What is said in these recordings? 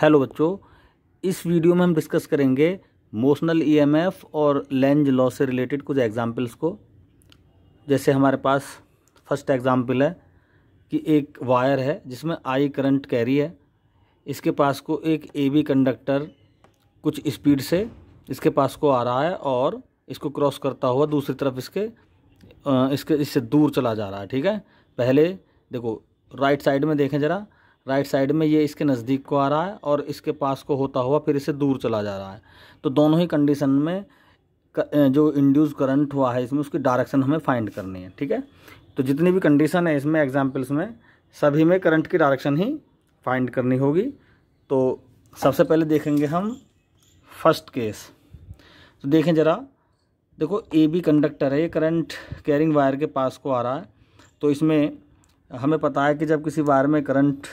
hello बच्चों इस video में हम डिस्कस करेंगे मोशनल ईएमएफ e और लेंज लॉ से रिलेटेड कुछ एग्जांपल्स को जैसे हमारे पास फर्स्ट एग्जांपल है कि एक वायर है जिसमें आई करंट कैरी है इसके पास को एक ए बी कंडक्टर कुछ स्पीड से इसके पास को आ रहा है और इसको क्रॉस करता हुआ दूसरी तरफ इसके इसके इससे दूर चला जा रहा है ठीक है पहले देखो राइट साइड में देखें ज़रा राइट साइड में ये इसके नज़दीक को आ रहा है और इसके पास को होता हुआ फिर इसे दूर चला जा रहा है तो दोनों ही कंडीशन में जो इंड्यूस करंट हुआ है इसमें उसकी डायरेक्शन हमें फाइंड करनी है ठीक है तो जितनी भी कंडीशन है इसमें एग्जाम्पल्स में सभी में करंट की डायरेक्शन ही फाइंड करनी होगी तो सबसे पहले देखेंगे हम फर्स्ट केस तो देखें ज़रा देखो ए बी कंडक्टर है ये करंट कैरिंग वायर के पास को आ रहा है तो इसमें हमें पता है कि जब किसी वायर में करंट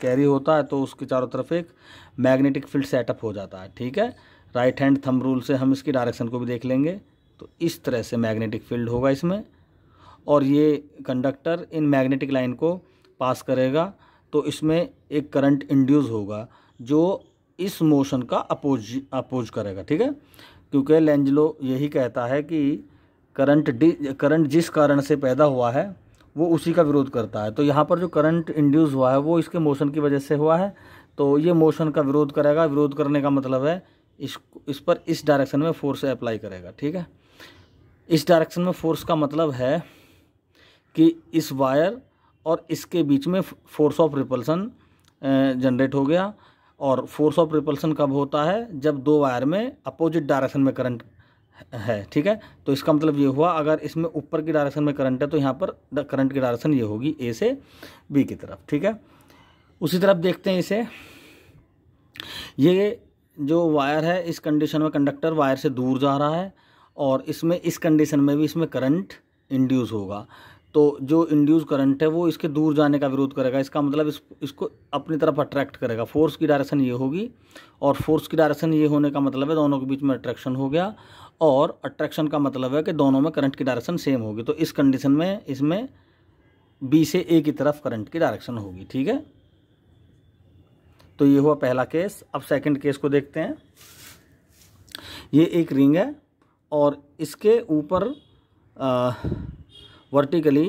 कैरी होता है तो उसके चारों तरफ एक मैग्नेटिक फील्ड सेटअप हो जाता है ठीक है राइट हैंड थंब रूल से हम इसकी डायरेक्शन को भी देख लेंगे तो इस तरह से मैग्नेटिक फील्ड होगा इसमें और ये कंडक्टर इन मैग्नेटिक लाइन को पास करेगा तो इसमें एक करंट इंड्यूस होगा जो इस मोशन का अपोज अपोज करेगा ठीक है क्योंकि लेंजलो यही कहता है कि करंट डी करंट जिस कारण से पैदा हुआ है वो उसी का विरोध करता है तो यहाँ पर जो करंट इंड्यूस हुआ है वो इसके मोशन की वजह से हुआ है तो ये मोशन का विरोध करेगा विरोध करने का मतलब है इस इस पर इस डायरेक्शन में फोर्स अप्लाई करेगा ठीक है इस डायरेक्शन में फोर्स का मतलब है कि इस वायर और इसके बीच में फोर्स ऑफ रिपल्सन जनरेट हो गया और फोर्स ऑफ रिपल्सन कब होता है जब दो वायर में अपोजिट डायरेक्शन में करंट है ठीक है तो इसका मतलब ये हुआ अगर इसमें ऊपर की डायरेक्शन में करंट है तो यहाँ पर करंट की डायरेक्शन ये होगी ए से बी की तरफ ठीक है उसी तरफ देखते हैं इसे ये जो वायर है इस कंडीशन में कंडक्टर वायर से दूर जा रहा है और इसमें इस कंडीशन में भी इसमें करंट इंड्यूस होगा तो जो इंड्यूस करंट है वो इसके दूर जाने का विरोध करेगा इसका मतलब इस, इसको अपनी तरफ अट्रैक्ट करेगा फोर्स की डायरेक्शन ये होगी और फोर्स की डायरेक्शन ये होने का मतलब है दोनों के बीच में अट्रैक्शन हो गया और अट्रैक्शन का मतलब है कि दोनों में करंट की डायरेक्शन सेम होगी तो इस कंडीशन में इसमें बी से ए की तरफ करंट की डायरेक्शन होगी ठीक है तो ये हुआ पहला केस अब सेकेंड केस को देखते हैं ये एक रिंग है और इसके ऊपर वर्टिकली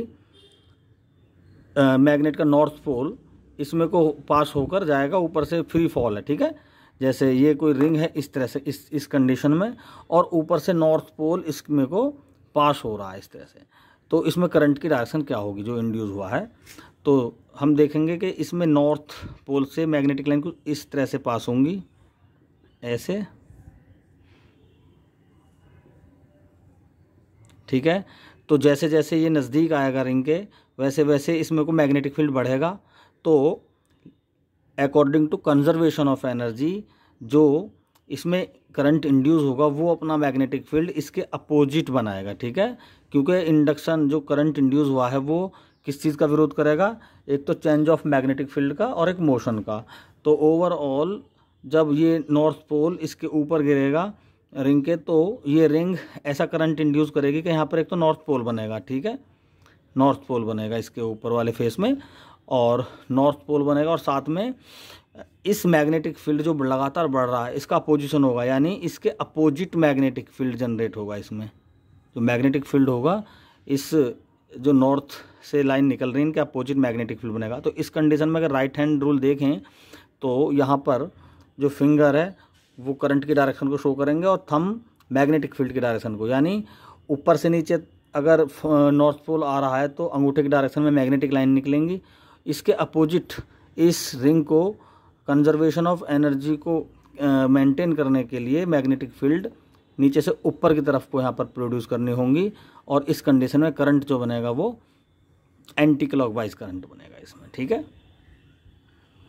मैग्नेट का नॉर्थ पोल इसमें को पास होकर जाएगा ऊपर से फ्री फॉल है ठीक है जैसे ये कोई रिंग है इस तरह से इस इस कंडीशन में और ऊपर से नॉर्थ पोल इसमें को पास हो रहा है इस तरह से तो इसमें करंट की डायरेक्शन क्या होगी जो इंड्यूस हुआ है तो हम देखेंगे कि इसमें नॉर्थ पोल से मैग्नेटिक लाइन कुछ इस तरह से पास होंगी ऐसे ठीक है तो जैसे जैसे ये नज़दीक आएगा रिंग के वैसे वैसे इसमें को मैग्नेटिक फील्ड बढ़ेगा तो according to conservation of energy जो इसमें करंट इंड्यूस होगा वो अपना मैग्नेटिक फील्ड इसके अपोजिट बनाएगा ठीक है क्योंकि इंडक्शन जो करंट इंड्यूस हुआ है वो किस चीज़ का विरोध करेगा एक तो चेंज ऑफ मैग्नेटिक फील्ड का और एक मोशन का तो ओवरऑल जब ये नॉर्थ पोल इसके ऊपर गिरेगा रिंग के तो ये रिंग ऐसा करंट इंड्यूस करेगी कि यहाँ पर एक तो नॉर्थ पोल बनेगा ठीक है नॉर्थ पोल बनेगा इसके ऊपर वाले फेस में और नॉर्थ पोल बनेगा और साथ में इस मैग्नेटिक फील्ड जो लगातार बढ़ रहा है इसका अपोजिशन होगा यानी इसके अपोजिट मैग्नेटिक फील्ड जनरेट होगा इसमें जो मैग्नेटिक फील्ड होगा इस जो नॉर्थ से लाइन निकल रही है इनके अपोजिट मैग्नेटिक फील्ड बनेगा तो इस कंडीशन में अगर राइट हैंड रूल देखें तो यहाँ पर जो फिंगर है वो करंट की डायरेक्शन को शो करेंगे और थम मैग्नेटिक फील्ड की डायरेक्शन को यानी ऊपर से नीचे अगर नॉर्थ पोल आ रहा है तो अंगूठे के डायरेक्शन में मैग्नेटिक लाइन निकलेंगी इसके अपोजिट इस रिंग को कंजर्वेशन ऑफ एनर्जी को मेंटेन करने के लिए मैग्नेटिक फील्ड नीचे से ऊपर की तरफ को यहाँ पर प्रोड्यूस करनी होंगी और इस कंडीशन में करंट जो बनेगा वो एंटी क्लॉकवाइज करंट बनेगा इसमें ठीक है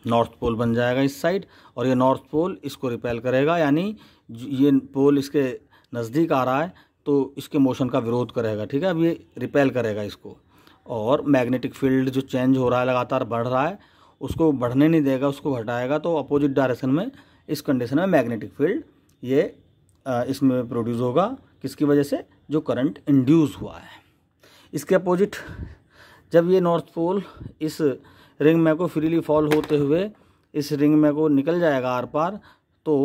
नॉर्थ पोल बन जाएगा इस साइड और ये नॉर्थ पोल इसको रिपेल करेगा यानी ये पोल इसके नज़दीक आ रहा है तो इसके मोशन का विरोध करेगा ठीक है अब ये रिपेल करेगा इसको और मैग्नेटिक फील्ड जो चेंज हो रहा है लगातार बढ़ रहा है उसको बढ़ने नहीं देगा उसको घटाएगा तो अपोजिट डायरेक्शन में इस कंडीशन में मैग्नेटिक फील्ड ये इसमें प्रोड्यूस होगा किसकी वजह से जो करंट इंड्यूस हुआ है इसके अपोजिट जब ये नॉर्थ पोल इस रिंग में को फ्रीली फॉल होते हुए इस रिंग में को निकल जाएगा आर पार तो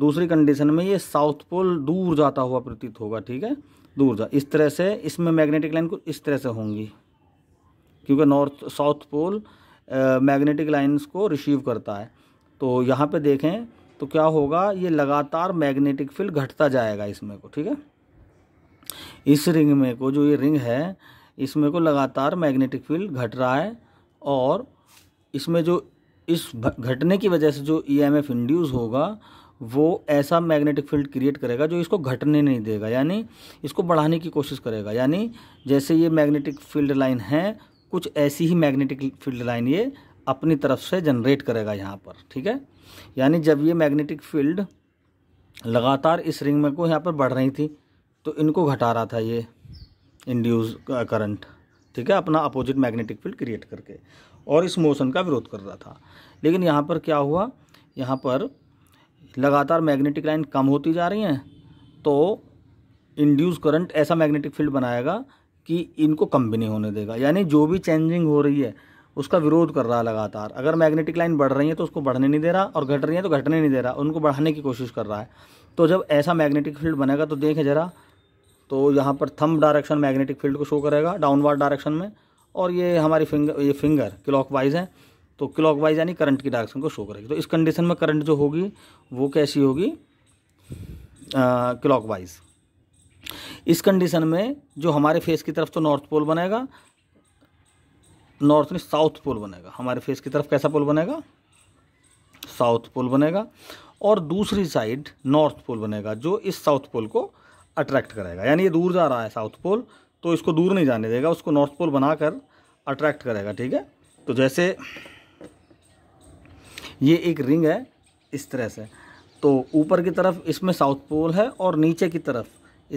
दूसरी कंडीशन में ये साउथ पोल दूर जाता हुआ प्रतीत होगा ठीक है दूर जा इस तरह से इसमें मैग्नेटिक लाइन को इस तरह से होंगी क्योंकि north south pole magnetic lines को रिसीव करता है तो यहाँ पे देखें तो क्या होगा ये लगातार मैग्नेटिक फील्ड घटता जाएगा इसमें को ठीक है इस रिंग में को जो ये रिंग है इसमें को लगातार मैग्नेटिक फील्ड घट रहा है और इसमें जो इस घटने की वजह से जो ई एम एफ इंड्यूस होगा वो ऐसा मैग्नेटिक फील्ड क्रिएट करेगा जो इसको घटने नहीं देगा यानी इसको बढ़ाने की कोशिश करेगा यानी जैसे ये मैग्नेटिक फील्ड लाइन है कुछ ऐसी ही मैग्नेटिक फील्ड लाइन ये अपनी तरफ से जनरेट करेगा यहाँ पर ठीक है यानी जब ये मैग्नेटिक फील्ड लगातार इस रिंग में को यहाँ पर बढ़ रही थी तो इनको घटा रहा था ये इंड्यूस करंट ठीक है अपना अपोजिट मैग्नेटिक फील्ड क्रिएट करके और इस मोशन का विरोध कर रहा था लेकिन यहाँ पर क्या हुआ यहाँ पर लगातार मैग्नेटिक लाइन कम होती जा रही हैं तो इंड्यूस करंट ऐसा मैग्नेटिक फील्ड बनाएगा कि इनको कम भी नहीं होने देगा यानी जो भी चेंजिंग हो रही है उसका विरोध कर रहा है लगातार अगर मैग्नेटिक लाइन बढ़ रही है तो उसको बढ़ने नहीं दे रहा और घट रही है तो घटने नहीं दे रहा उनको बढ़ाने की कोशिश कर रहा है तो जब ऐसा मैग्नेटिक फील्ड बनेगा तो देखें ज़रा तो यहाँ पर थंब डायरेक्शन मैग्नेटिक फील्ड को शो करेगा डाउनवर्ड डायरेक्शन में और ये हमारी फिंगर ये फिंगर क्लॉक वाइज है तो क्लॉक वाइज यानी करंट की डायरेक्शन को शो करेगी तो इस कंडीशन में करंट जो होगी वो कैसी होगी क्लॉक वाइज इस कंडीशन में जो हमारे फेस की तरफ तो नॉर्थ पोल बनेगा नॉर्थ नहीं साउथ पोल बनेगा हमारे फेस की तरफ कैसा पोल बनेगा साउथ पोल बनेगा और दूसरी साइड नॉर्थ पोल बनेगा जो इस साउथ पोल को अट्रैक्ट करेगा यानी ये दूर जा रहा है साउथ पोल तो इसको दूर नहीं जाने देगा उसको नॉर्थ पोल बनाकर अट्रैक्ट करेगा ठीक है तो जैसे ये एक रिंग है इस तरह से तो ऊपर की तरफ इसमें साउथ पोल है और नीचे की तरफ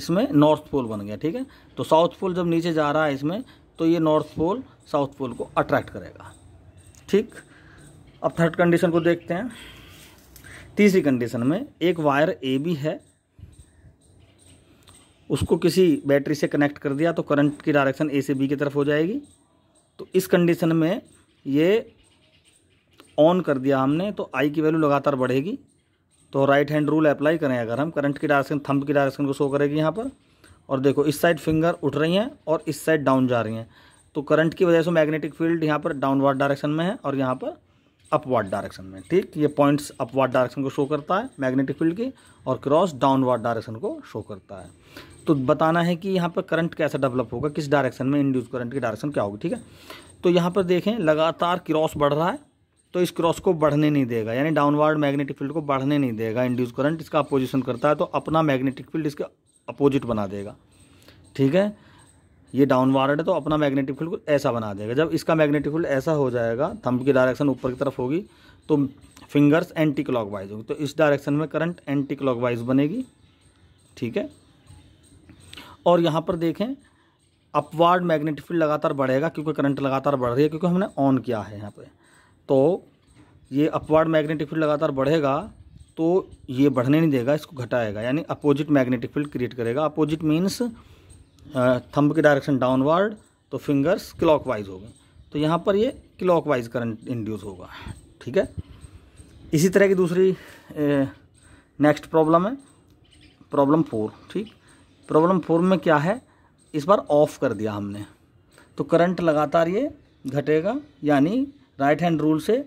इसमें नॉर्थ पोल बन गया ठीक है तो साउथ पोल जब नीचे जा रहा है इसमें तो ये नॉर्थ पोल साउथ पोल को अट्रैक्ट करेगा ठीक अब थर्ड कंडीशन को देखते हैं तीसरी कंडीशन में एक वायर ए बी है उसको किसी बैटरी से कनेक्ट कर दिया तो करंट की डायरेक्शन ए से बी की तरफ हो जाएगी तो इस कंडीशन में ये ऑन कर दिया हमने तो आई की वैल्यू लगातार बढ़ेगी तो राइट हैंड रूल अप्लाई करें अगर हम करंट की डायरेक्शन थंब की डायरेक्शन को शो करेगी यहाँ पर और देखो इस साइड फिंगर उठ रही हैं और इस साइड डाउन जा रही हैं तो करंट की वजह से मैग्नेटिक फील्ड यहाँ पर डाउनवर्ड डायरेक्शन में है और यहाँ पर अपवर्ड डायरेक्शन में ठीक ये पॉइंट्स अपवर्ड डायरेक्शन को शो करता है मैग्नेटिक फील्ड की और क्रॉस डाउनवर्ड डायरेक्शन को शो करता है तो बताना है कि यहाँ पर करंट कैसा डेवलप होगा किस डायरेक्शन में इंड्यूस करंट की डायरेक्शन क्या होगी ठीक है तो यहाँ पर देखें लगातार क्रॉस बढ़ रहा है तो इस क्रॉस को बढ़ने नहीं देगा यानी डाउनवर्ड मैग्नेटिक फील्ड को बढ़ने नहीं देगा इंड्यूस करंट इसका अपोजिशन करता है तो अपना मैग्नेटिक फील्ड इसके अपोजिट बना देगा ठीक है ये डाउनवर्ड है तो अपना मैग्नेटिक फील्ड ऐसा बना देगा जब इसका मैग्नेटिक फील्ड ऐसा हो जाएगा थंब की डायरेक्शन ऊपर की तरफ होगी तो फिंगर्स एंटी वाइज होगी तो इस डायरेक्शन में करंट एंटी वाइज बनेगी ठीक है और यहाँ पर देखें अपवार्ड मैग्नेटिक फील्ड लगातार बढ़ेगा क्योंकि करंट लगातार बढ़ रही है क्योंकि हमने ऑन किया है यहाँ पर तो ये अपवार्ड मैग्नेटिक फील्ड लगातार बढ़ेगा तो ये बढ़ने नहीं देगा इसको घटाएगा यानी अपोजिट मैग्नेटिक फील्ड क्रिएट करेगा अपोजिट मीन्स थंब की डायरेक्शन डाउनवर्ड तो फिंगर्स क्लॉकवाइज हो गए तो यहाँ पर ये क्लॉकवाइज करंट इंड्यूस होगा ठीक है इसी तरह की दूसरी नेक्स्ट प्रॉब्लम है प्रॉब्लम फोर ठीक प्रॉब्लम फोर में क्या है इस बार ऑफ कर दिया हमने तो करंट लगातार ये घटेगा यानी राइट हैंड रूल से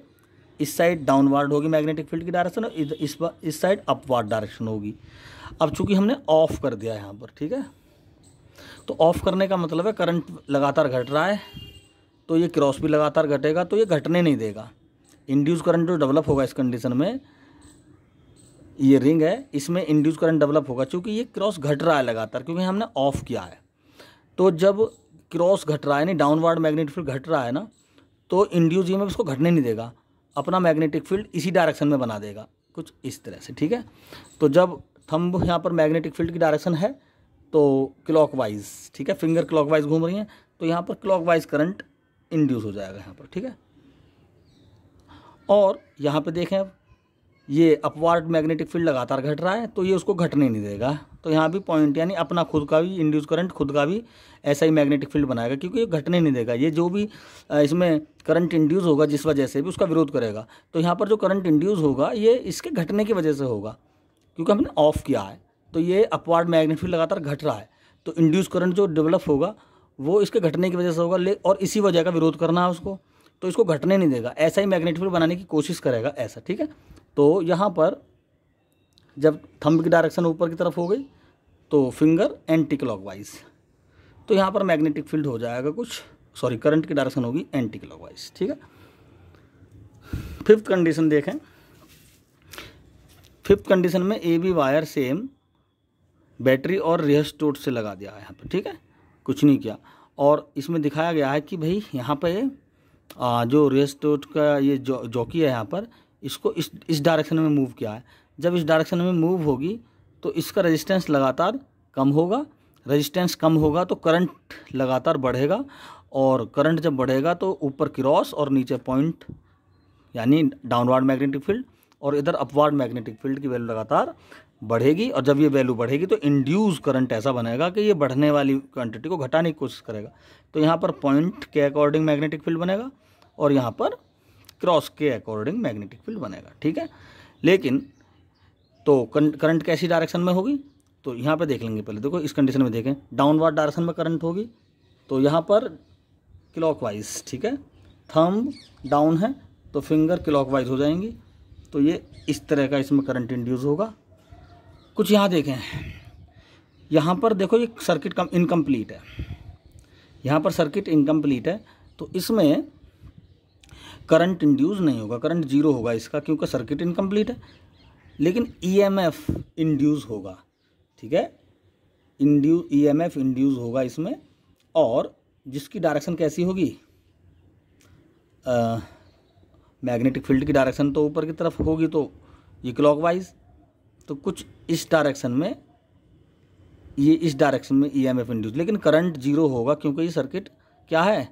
इस साइड डाउनवर्ड होगी मैग्नेटिक फील्ड की डायरेक्शन और इस इस साइड अपवार्ड डायरेक्शन होगी अब चूंकि हमने ऑफ कर दिया यहाँ पर ठीक है तो ऑफ करने का मतलब है करंट लगातार घट रहा है तो ये क्रॉस भी लगातार घटेगा तो ये घटने नहीं देगा इंड्यूस करंट जो डेवलप होगा इस कंडीशन में ये रिंग है इसमें इंड्यूस करंट डेवलप होगा क्योंकि ये क्रॉस घट रहा है लगातार क्योंकि हमने ऑफ किया है तो जब क्रॉस घट रहा है नहीं डाउनवर्ड मैग्नेटिक फील्ड घट रहा है ना तो इंड्यूस में इसको घटने नहीं देगा अपना मैग्नेटिक फील्ड इसी डायरेक्शन में बना देगा कुछ इस तरह से ठीक है तो जब थंब यहाँ पर मैग्नेटिक फील्ड की डायरेक्शन है तो क्लॉकवाइज ठीक है फिंगर क्लॉकवाइज घूम रही हैं तो यहाँ पर क्लॉकवाइज करंट इंड्यूस हो जाएगा यहाँ पर ठीक है और यहाँ पे देखें अब ये अपवार्ड मैग्नेटिक फील्ड लगातार घट रहा है तो ये उसको घटने नहीं देगा तो यहाँ भी पॉइंट यानी अपना खुद का भी इंड्यूस करंट खुद का भी ऐसा ही मैग्नेटिक फील्ड बनाएगा क्योंकि ये घटने नहीं देगा ये जो भी इसमें करंट इंड्यूस होगा जिस वजह से भी उसका विरोध करेगा तो यहाँ पर जो करंट इंड्यूस होगा ये इसके घटने की वजह से होगा क्योंकि हमने ऑफ किया है तो ये अपवार्ड मैग्नेट फील्ड लगातार घट रहा है तो इंड्यूस करंट जो डेवलप होगा वो इसके घटने की वजह से होगा ले और इसी वजह का विरोध करना है उसको तो इसको घटने नहीं देगा ऐसा ही मैग्नेट फील्ड बनाने की कोशिश करेगा ऐसा ठीक है तो यहाँ पर जब थंब की डायरेक्शन ऊपर की तरफ हो गई तो फिंगर एंटी क्लॉक वाइज तो यहाँ पर मैग्नेटिक फील्ड हो जाएगा कुछ सॉरी करंट की डायरेक्शन होगी एंटी क्लॉक वाइज ठीक है फिफ्थ कंडीशन देखें फिफ्थ कंडीशन में A B wire same battery और रेस्टोर से लगा दिया यहाँ पर ठीक है कुछ नहीं किया और इसमें दिखाया गया है कि भाई यहाँ पर जो रेस्टोर का ये जॉकी है यहाँ पर इसको इस इस डायरेक्शन में मूव किया है जब इस डायरेक्शन में मूव होगी तो इसका रेजिस्टेंस लगातार कम होगा रेजिस्टेंस कम होगा तो करंट लगातार बढ़ेगा और करंट जब बढ़ेगा तो ऊपर क्रॉस और नीचे पॉइंट यानी डाउनवर्ड मैग्नेटिक फील्ड और इधर अपवर्ड मैग्नेटिक फील्ड की वैल्यू लगातार बढ़ेगी और जब ये वैल्यू बढ़ेगी तो इंड्यूस करंट ऐसा बनेगा कि ये बढ़ने वाली क्वांटिटी को घटाने की कोशिश करेगा तो यहाँ पर पॉइंट के अकॉर्डिंग मैग्नेटिक फील्ड बनेगा और यहाँ पर क्रॉस के अकॉर्डिंग मैग्नेटिक फील्ड बनेगा ठीक है लेकिन तो करंट कैसी डायरेक्शन में होगी तो यहाँ पर देख लेंगे पहले देखो इस कंडीशन में देखें डाउनवर्ड डायरेक्शन में करंट होगी तो यहाँ पर क्लॉकवाइज ठीक है थम डाउन है तो फिंगर क्लॉक हो जाएंगी तो ये इस तरह का इसमें करंट इंड्यूस होगा कुछ यहाँ देखें यहाँ पर देखो ये सर्किट कम इनकम्प्लीट है यहाँ पर सर्किट इनकम्प्लीट है तो इसमें करंट इंड्यूस नहीं होगा करंट जीरो होगा इसका क्योंकि सर्किट इनकम्प्लीट है लेकिन ईएमएफ e इंड्यूस होगा ठीक है इंड्यू ईएमएफ इंड्यूस होगा इसमें और जिसकी डायरेक्शन कैसी होगी मैग्नेटिक फील्ड की डायरेक्शन तो ऊपर की तरफ होगी तो ये क्लॉकवाइज तो कुछ इस डायरेक्शन में ये इस डायरेक्शन में ई एम एफ इंड्यूस लेकिन करंट जीरो होगा क्योंकि ये सर्किट क्या है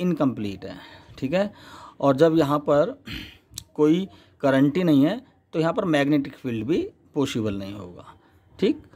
इनकम्प्लीट है ठीक है और जब यहाँ पर कोई करंट ही नहीं है तो यहाँ पर मैग्नेटिक फील्ड भी पॉसिबल नहीं होगा ठीक